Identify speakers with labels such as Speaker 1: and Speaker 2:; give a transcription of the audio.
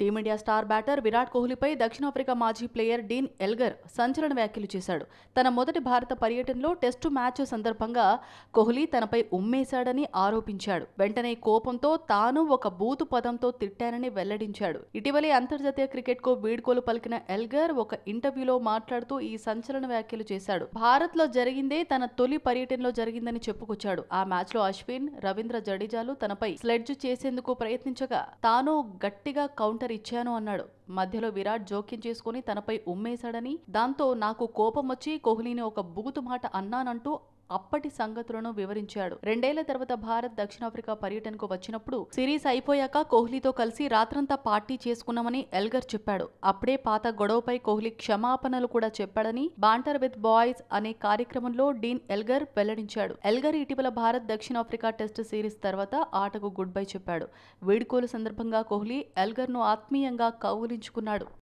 Speaker 1: team India star batter Virat కోహ్లీపై దక్షిణాఫ్రికా మాజీ ప్లేయర్ డీన్ ఎల్గర్ సంచలన వ్యాఖ్యలు చేశాడు తన మొదటి భారత పర్యటనలో టెస్టు మ్యాచ్ సందర్భంగా కోహ్లీ తనపై ఉమ్మేశాడని ఆరోపించాడు వెంటనే కోపంతో తాను ఒక బూతు పదంతో తిట్టానని వెల్లడించాడు ఇటీవలే అంతర్జాతీయ క్రికెట్కు వీడ్కోలు పలికిన ఎల్గర్ ఒక ఇంటర్వ్యూలో మాట్లాడుతూ ఈ సంచలన వ్యాఖ్యలు చేశాడు భారత్లో జరిగిందే తన తొలి పర్యటనలో జరిగిందని చెప్పుకొచ్చాడు ఆ మ్యాచ్లో అశ్విన్ రవీంద్ర జడేజాలు తనపై స్లెడ్జ్ చేసేందుకు ప్రయత్నించగా తాను గట్టిగా కౌంటర్ లీటర్ ఇచ్చాను అన్నాడు మధ్యలో విరాట్ జోక్యం చేసుకుని తనపై ఉమ్మేశాడని దాంతో నాకు కోపం వచ్చి కోహ్లీని ఒక బూతు మాట అన్నానంటూ అప్పటి సంగతులను వివరించాడు రెండేళ్ల తర్వాత భారత్ దక్షిణాఫ్రికా పర్యటనకు వచ్చినప్పుడు సిరీస్ అయిపోయాక కోహ్లీతో కలిసి రాత్రంతా పార్టీ చేసుకున్నామని ఎల్గర్ చెప్పాడు అప్పుడే పాత గొడవపై కోహ్లీ క్షమాపణలు కూడా చెప్పాడని బాంటర్ విత్ బాయ్స్ అనే కార్యక్రమంలో డీన్ ఎల్గర్ వెల్లడించాడు ఎల్గర్ ఇటీవల భారత్ దక్షిణాఫ్రికా టెస్ట్ సిరీస్ తర్వాత ఆటకు గుడ్ బై చెప్పాడు వీడ్కోలు సందర్భంగా కోహ్లీ ఎల్గర్ను ఆత్మీయంగా కౌగులించుకున్నాడు